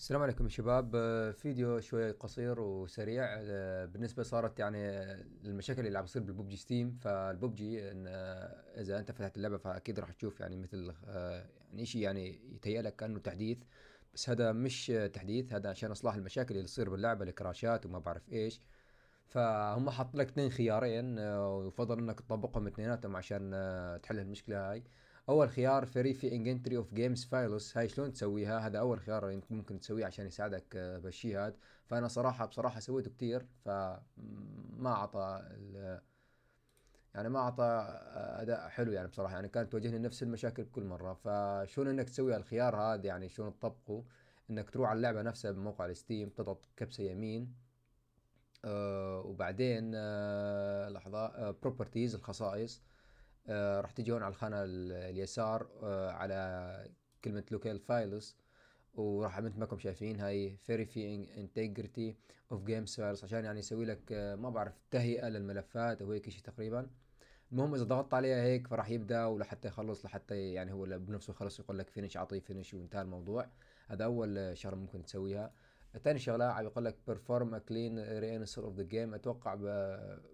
السلام عليكم يا شباب آه، فيديو شوي قصير وسريع آه، بالنسبه صارت يعني المشاكل اللي عم تصير بالببجي ستيم فالببجي إن آه، اذا انت فتحت اللعبه فاكيد راح تشوف يعني مثل يعني شيء يعني يتهيأ لك كانه تحديث بس هذا مش تحديث هذا عشان اصلاح المشاكل اللي تصير باللعبه الكراشات وما بعرف ايش فهم حط لك اثنين خيارين ويفضل انك تطبقهم اثنيناتهم عشان تحل المشكله هاي اول خيار فري في انجنتري اوف جيمز فايلوس هاي شلون تسويها هذا اول خيار ممكن تسويه عشان يساعدك آه، بالشيء هذا فانا صراحه بصراحه سويته كتير فما اعطى يعني ما اعطى آه، اداء حلو يعني بصراحه يعني كانت تواجهني نفس المشاكل كل مره فشلون انك تسوي الخيار هذا يعني شلون تطبقه انك تروح على اللعبه نفسها بموقع الستيم تضغط كبسه يمين آه وبعدين آه لحظه بروبرتيز آه، الخصائص آه، راح تجون على الخانة اليسار آه، على كلمة لوكال فايلز وراح مثل ما انكم شايفين هاي فيريفينج انتجريتي اوف جيمز فايلز عشان يعني يسوي لك آه، ما بعرف تهيئة للملفات او هيك شيء تقريبا المهم اذا ضغطت عليها هيك فراح يبدا ولحتى يخلص لحتى يعني هو بنفسه خلص يقول لك فينش اعطيه فينش وانتهى الموضوع هذا اول شغله ممكن تسويها ثاني شغله عم يقول لك بيرفورم كلين ري اوف ذا جيم اتوقع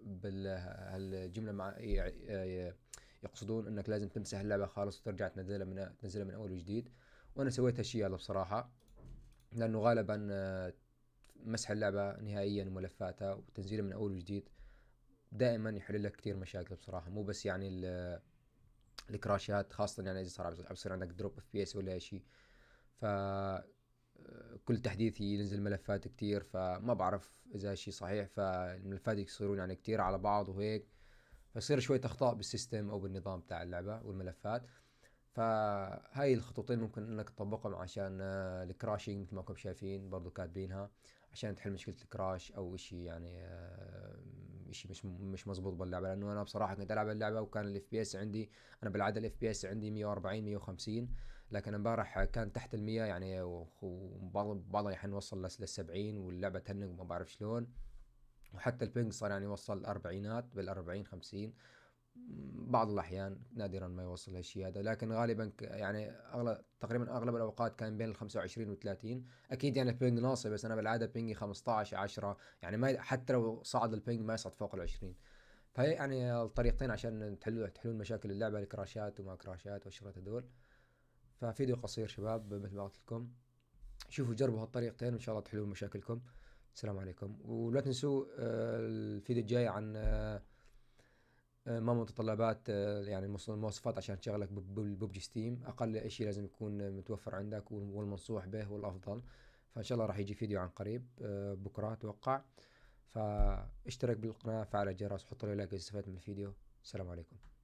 بالجمله مع يعني، يقصدون انك لازم تمسح اللعبه خالص وترجع تنزلها من تنزلها من اول وجديد وانا سويت هالشيء هذا بصراحه لانه غالبا آه، مسح اللعبه نهائيا ملفاتها وتنزيلها من اول وجديد دائما يحل لك كثير مشاكل بصراحه مو بس يعني الكراشات خاصه يعني اذا صار بصير عندك دروب اف بي اس ولا شيء ف آه، كل تحديث ينزل ملفات كتير فما بعرف اذا هالشي صحيح فالملفات يصيرون يعني كتير على بعض وهيك فيصير شويه اخطاء بالسيستم او بالنظام بتاع اللعبه والملفات فهاي الخطوطين ممكن انك تطبقهم عشان آه، الكراشينج مثل ما كنتم شايفين برضو كاتبينها عشان تحل مشكله الكراش او اشي يعني آه، اشي مش مش مزبوط باللعبه لانه انا بصراحه كنت العب اللعبه وكان الاف بي اس عندي انا بالعاده الاف بي اس عندي 140 150 لكن امبارح كان تحت ال 100 يعني وبعض بعض الاحيان وصل لل 70 واللعبه تهنج وما بعرف شلون وحتى البينج صار يعني وصل الأربعينات بالأربعين خمسين بعض الأحيان نادرا ما يوصل هالشيء هذا لكن غالبا يعني أغلب تقريبا أغلب الأوقات كان بين ال 25 و 30 أكيد يعني البينج ناصي بس أنا بالعادة بينجي 15 10 يعني ما حتى لو صعد البينج ما يصعد فوق ال 20 فهي يعني الطريقتين عشان تحلوا تحلون مشاكل اللعبة الكراشات وما كراشات والشغلات هذول ففيديو قصير شباب مثل ما قلت لكم شوفوا جربوا هالطريقتين وإن شاء الله تحلوا مشاكلكم السلام عليكم ولا تنسوا آه، الفيديو الجاي عن آه، آه، ما متطلبات يعني المواصفات عشان تشغلك ببجي ستيم اقل شيء لازم يكون متوفر عندك والمنصوح به والافضل فان شاء الله راح يجي فيديو عن قريب بكره اتوقع فاشترك بالقناه فعل الجرس وحط لي لايك اذا استفدت من الفيديو السلام عليكم